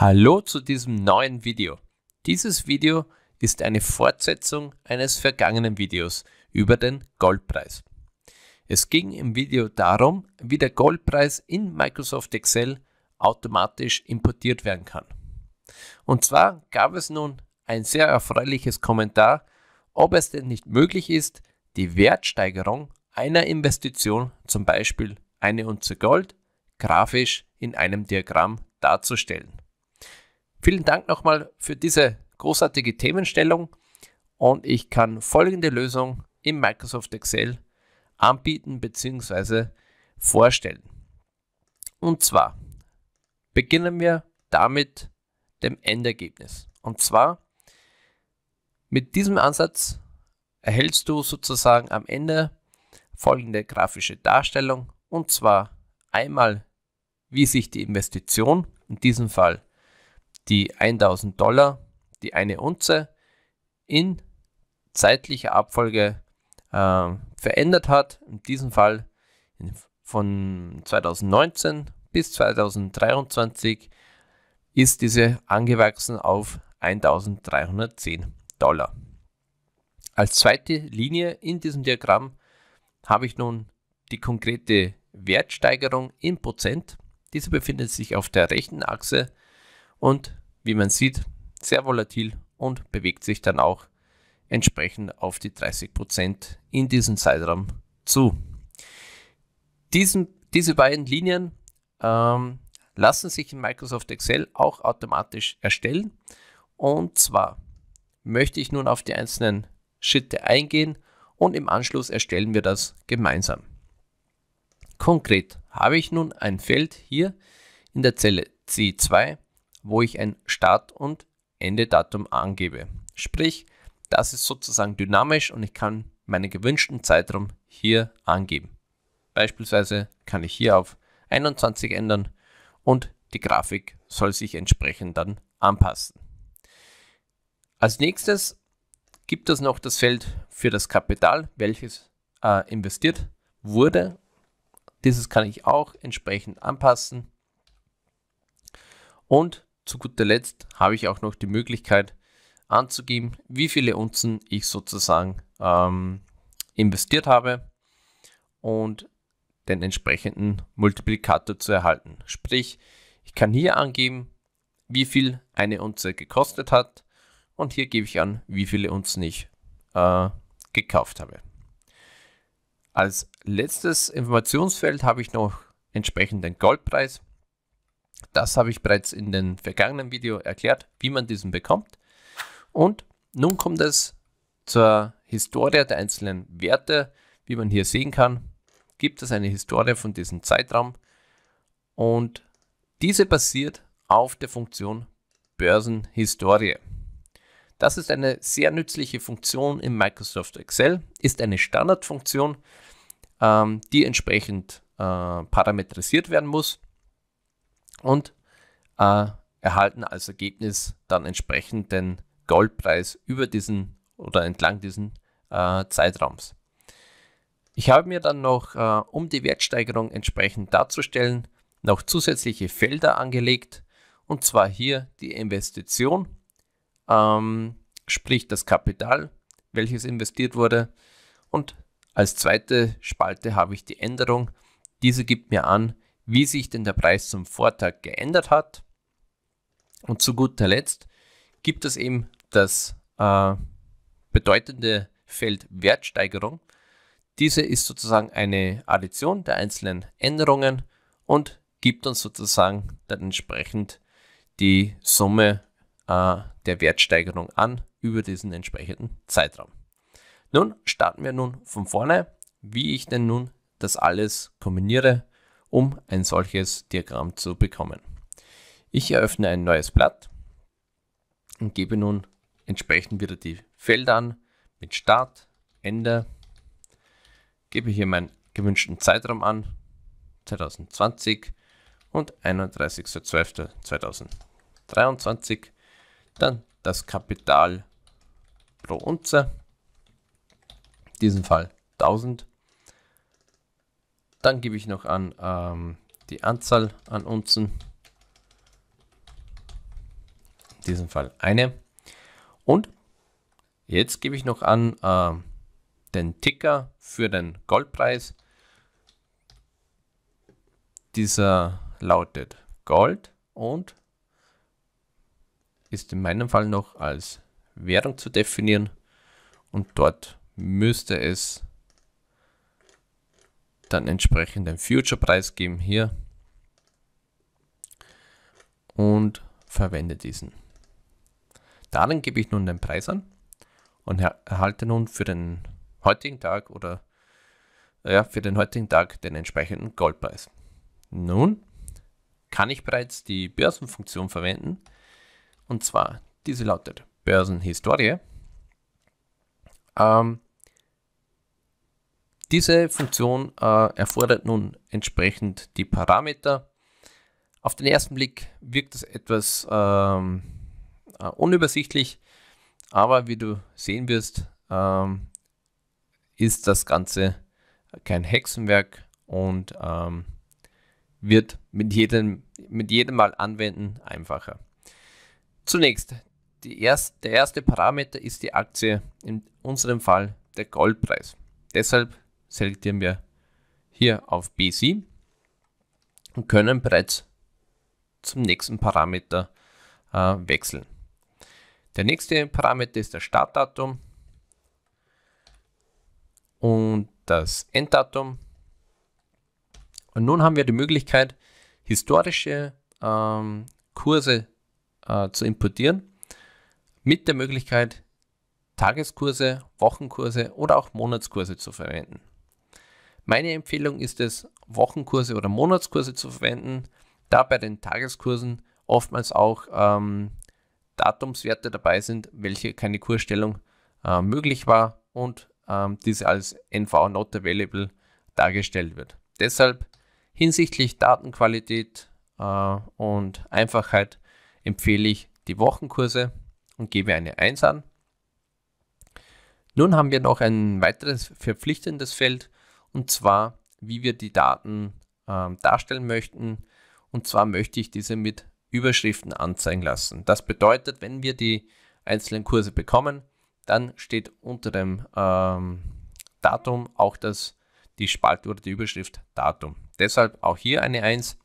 Hallo zu diesem neuen Video. Dieses Video ist eine Fortsetzung eines vergangenen Videos über den Goldpreis. Es ging im Video darum, wie der Goldpreis in Microsoft Excel automatisch importiert werden kann. Und zwar gab es nun ein sehr erfreuliches Kommentar, ob es denn nicht möglich ist, die Wertsteigerung einer Investition, zum Beispiel eine Unze Gold, grafisch in einem Diagramm darzustellen. Vielen Dank nochmal für diese großartige Themenstellung und ich kann folgende Lösung im Microsoft Excel anbieten bzw. vorstellen. Und zwar beginnen wir damit dem Endergebnis. Und zwar mit diesem Ansatz erhältst du sozusagen am Ende folgende grafische Darstellung und zwar einmal, wie sich die Investition, in diesem Fall die 1000 Dollar, die eine Unze in zeitlicher Abfolge äh, verändert hat. In diesem Fall von 2019 bis 2023 ist diese angewachsen auf 1310 Dollar. Als zweite Linie in diesem Diagramm habe ich nun die konkrete Wertsteigerung in Prozent. Diese befindet sich auf der rechten Achse und wie man sieht, sehr volatil und bewegt sich dann auch entsprechend auf die 30% Prozent in diesem Zeitraum zu. Diesen, diese beiden Linien ähm, lassen sich in Microsoft Excel auch automatisch erstellen. Und zwar möchte ich nun auf die einzelnen Schritte eingehen und im Anschluss erstellen wir das gemeinsam. Konkret habe ich nun ein Feld hier in der Zelle C2 wo ich ein Start- und Endedatum angebe. Sprich, das ist sozusagen dynamisch und ich kann meinen gewünschten Zeitraum hier angeben. Beispielsweise kann ich hier auf 21 ändern und die Grafik soll sich entsprechend dann anpassen. Als nächstes gibt es noch das Feld für das Kapital, welches äh, investiert wurde. Dieses kann ich auch entsprechend anpassen. Und zu guter Letzt habe ich auch noch die Möglichkeit anzugeben, wie viele Unzen ich sozusagen ähm, investiert habe und den entsprechenden Multiplikator zu erhalten. Sprich, ich kann hier angeben, wie viel eine Unze gekostet hat und hier gebe ich an, wie viele Unzen ich äh, gekauft habe. Als letztes Informationsfeld habe ich noch entsprechend den Goldpreis. Das habe ich bereits in dem vergangenen Video erklärt, wie man diesen bekommt. Und nun kommt es zur Historie der einzelnen Werte. Wie man hier sehen kann, gibt es eine Historie von diesem Zeitraum und diese basiert auf der Funktion Börsenhistorie. Das ist eine sehr nützliche Funktion in Microsoft Excel, ist eine Standardfunktion, ähm, die entsprechend äh, parametrisiert werden muss und äh, erhalten als Ergebnis dann entsprechend den Goldpreis über diesen oder entlang diesen äh, Zeitraums. Ich habe mir dann noch, äh, um die Wertsteigerung entsprechend darzustellen, noch zusätzliche Felder angelegt und zwar hier die Investition, ähm, sprich das Kapital, welches investiert wurde und als zweite Spalte habe ich die Änderung. Diese gibt mir an, wie sich denn der Preis zum Vortag geändert hat. Und zu guter Letzt gibt es eben das äh, bedeutende Feld Wertsteigerung. Diese ist sozusagen eine Addition der einzelnen Änderungen und gibt uns sozusagen dann entsprechend die Summe äh, der Wertsteigerung an über diesen entsprechenden Zeitraum. Nun starten wir nun von vorne, wie ich denn nun das alles kombiniere um ein solches Diagramm zu bekommen. Ich eröffne ein neues Blatt und gebe nun entsprechend wieder die Felder an mit Start, Ende, gebe hier meinen gewünschten Zeitraum an, 2020 und 31.12.2023, dann das Kapital pro Unze, in diesem Fall 1000 dann gebe ich noch an ähm, die Anzahl an Unzen. In diesem Fall eine. Und jetzt gebe ich noch an äh, den Ticker für den Goldpreis. Dieser lautet Gold und ist in meinem Fall noch als Währung zu definieren und dort müsste es dann entsprechend den Future Preis geben hier und verwende diesen. Darin gebe ich nun den Preis an und erhalte nun für den heutigen Tag oder äh, ja, für den heutigen Tag den entsprechenden Goldpreis. Nun kann ich bereits die Börsenfunktion verwenden und zwar diese lautet Börsenhistorie. Ähm, diese Funktion äh, erfordert nun entsprechend die Parameter. Auf den ersten Blick wirkt es etwas ähm, äh, unübersichtlich, aber wie du sehen wirst, ähm, ist das Ganze kein Hexenwerk und ähm, wird mit jedem, mit jedem Mal anwenden einfacher. Zunächst, erst, der erste Parameter ist die Aktie, in unserem Fall der Goldpreis. Deshalb selektieren wir hier auf BC und können bereits zum nächsten Parameter äh, wechseln. Der nächste Parameter ist das Startdatum und das Enddatum. Und nun haben wir die Möglichkeit, historische ähm, Kurse äh, zu importieren mit der Möglichkeit, Tageskurse, Wochenkurse oder auch Monatskurse zu verwenden. Meine Empfehlung ist es, Wochenkurse oder Monatskurse zu verwenden, da bei den Tageskursen oftmals auch ähm, Datumswerte dabei sind, welche keine Kursstellung äh, möglich war und ähm, diese als NV Not Available dargestellt wird. Deshalb hinsichtlich Datenqualität äh, und Einfachheit empfehle ich die Wochenkurse und gebe eine 1 an. Nun haben wir noch ein weiteres verpflichtendes Feld und zwar, wie wir die Daten ähm, darstellen möchten. Und zwar möchte ich diese mit Überschriften anzeigen lassen. Das bedeutet, wenn wir die einzelnen Kurse bekommen, dann steht unter dem ähm, Datum auch das, die Spalte oder die Überschrift Datum. Deshalb auch hier eine 1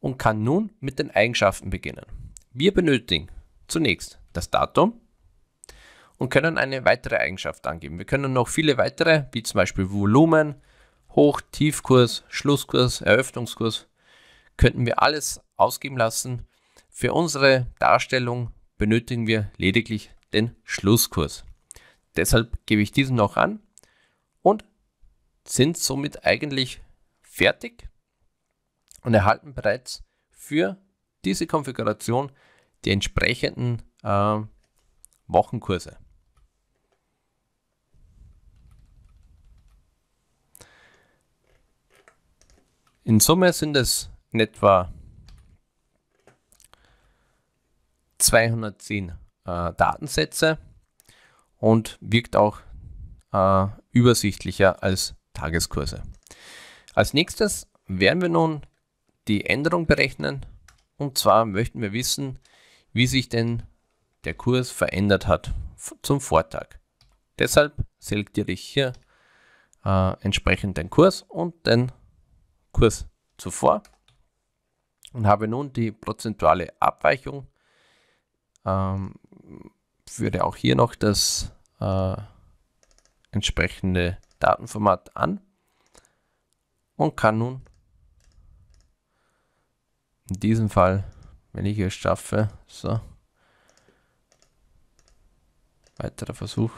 und kann nun mit den Eigenschaften beginnen. Wir benötigen zunächst das Datum, und können eine weitere Eigenschaft angeben. Wir können noch viele weitere, wie zum Beispiel Volumen, Hoch-, Tiefkurs, Schlusskurs, Eröffnungskurs, könnten wir alles ausgeben lassen. Für unsere Darstellung benötigen wir lediglich den Schlusskurs. Deshalb gebe ich diesen noch an und sind somit eigentlich fertig und erhalten bereits für diese Konfiguration die entsprechenden äh, Wochenkurse. In Summe sind es in etwa 210 äh, Datensätze und wirkt auch äh, übersichtlicher als Tageskurse. Als nächstes werden wir nun die Änderung berechnen und zwar möchten wir wissen, wie sich denn der Kurs verändert hat zum Vortag. Deshalb selektiere ich hier äh, entsprechend den Kurs und den Kurs zuvor und habe nun die prozentuale Abweichung. Ähm, führe auch hier noch das äh, entsprechende Datenformat an und kann nun in diesem Fall, wenn ich es schaffe, so weiterer Versuch.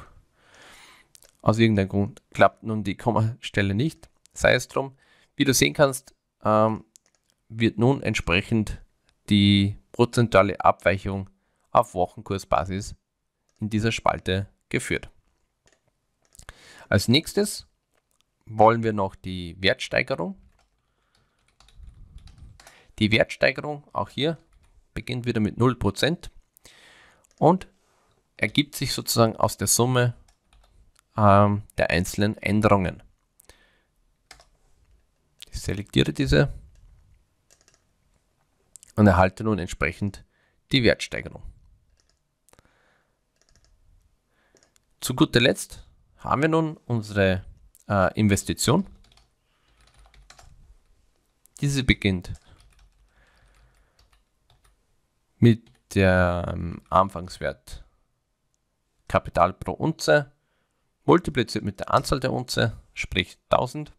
Aus irgendeinem Grund klappt nun die Kommastelle nicht. Sei es drum, wie du sehen kannst, ähm, wird nun entsprechend die prozentuale Abweichung auf Wochenkursbasis in dieser Spalte geführt. Als nächstes wollen wir noch die Wertsteigerung. Die Wertsteigerung, auch hier, beginnt wieder mit 0% und ergibt sich sozusagen aus der Summe ähm, der einzelnen Änderungen selektiere diese und erhalte nun entsprechend die Wertsteigerung. Zu guter Letzt haben wir nun unsere äh, Investition. Diese beginnt mit dem ähm, Anfangswert Kapital pro Unze multipliziert mit der Anzahl der Unze, sprich 1000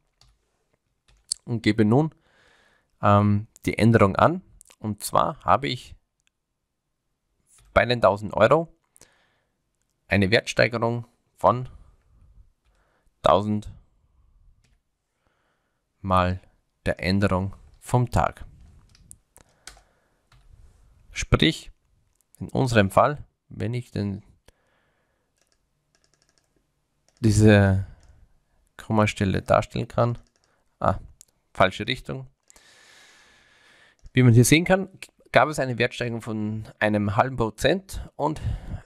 und gebe nun ähm, die Änderung an. Und zwar habe ich bei den 1000 Euro eine Wertsteigerung von 1000 mal der Änderung vom Tag. Sprich, in unserem Fall, wenn ich den, diese Kommastelle darstellen kann, ah, falsche Richtung. Wie man hier sehen kann, gab es eine Wertsteigerung von einem halben Prozent und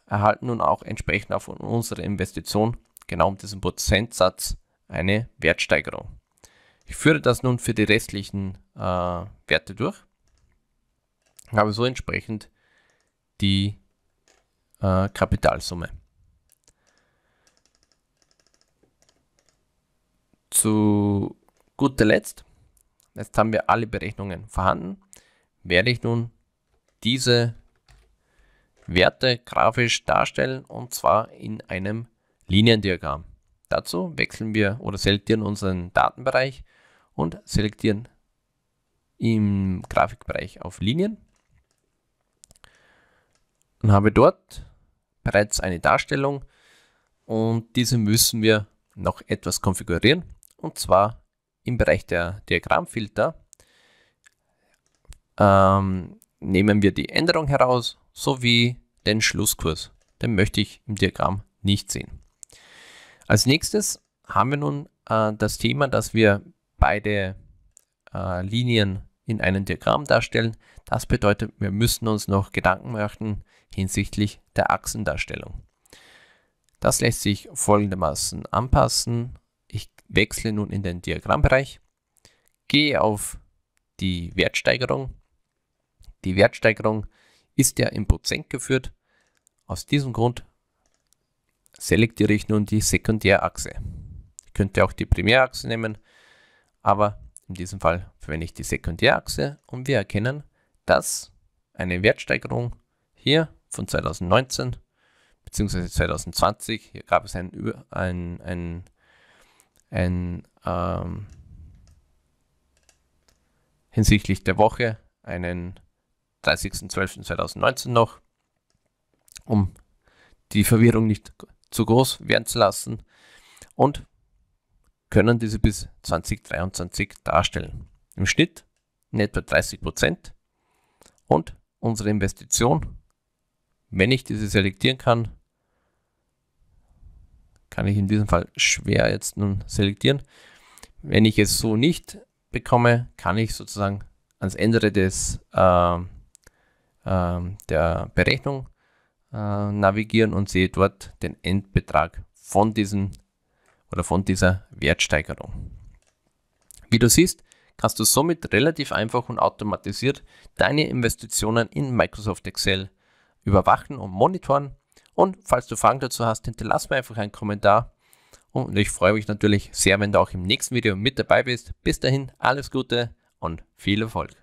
erhalten nun auch entsprechend auf unsere Investition genau um diesen Prozentsatz eine Wertsteigerung. Ich führe das nun für die restlichen äh, Werte durch, habe so entsprechend die äh, Kapitalsumme. Zu guter Letzt Jetzt haben wir alle Berechnungen vorhanden. Werde ich nun diese Werte grafisch darstellen und zwar in einem Liniendiagramm. Dazu wechseln wir oder selektieren unseren Datenbereich und selektieren im Grafikbereich auf Linien. Dann habe dort bereits eine Darstellung und diese müssen wir noch etwas konfigurieren und zwar im Bereich der Diagrammfilter ähm, nehmen wir die Änderung heraus sowie den Schlusskurs. Den möchte ich im Diagramm nicht sehen. Als nächstes haben wir nun äh, das Thema, dass wir beide äh, Linien in einem Diagramm darstellen. Das bedeutet, wir müssen uns noch Gedanken machen hinsichtlich der Achsendarstellung. Das lässt sich folgendermaßen anpassen. Wechsle nun in den Diagrammbereich, gehe auf die Wertsteigerung. Die Wertsteigerung ist ja im Prozent geführt. Aus diesem Grund selektiere ich nun die Sekundärachse. Ich könnte auch die Primärachse nehmen, aber in diesem Fall verwende ich die Sekundärachse und wir erkennen, dass eine Wertsteigerung hier von 2019 bzw. 2020, hier gab es ein, ein, ein ein, ähm, hinsichtlich der Woche einen 30.12.2019 noch, um die Verwirrung nicht zu groß werden zu lassen und können diese bis 2023 darstellen. Im Schnitt in etwa 30 Prozent und unsere Investition, wenn ich diese selektieren kann, kann ich in diesem Fall schwer jetzt nun selektieren. Wenn ich es so nicht bekomme, kann ich sozusagen ans Ende des, äh, äh, der Berechnung äh, navigieren und sehe dort den Endbetrag von diesem oder von dieser Wertsteigerung. Wie du siehst, kannst du somit relativ einfach und automatisiert deine Investitionen in Microsoft Excel überwachen und monitoren und falls du Fragen dazu hast, hinterlass mir einfach einen Kommentar. Und ich freue mich natürlich sehr, wenn du auch im nächsten Video mit dabei bist. Bis dahin, alles Gute und viel Erfolg.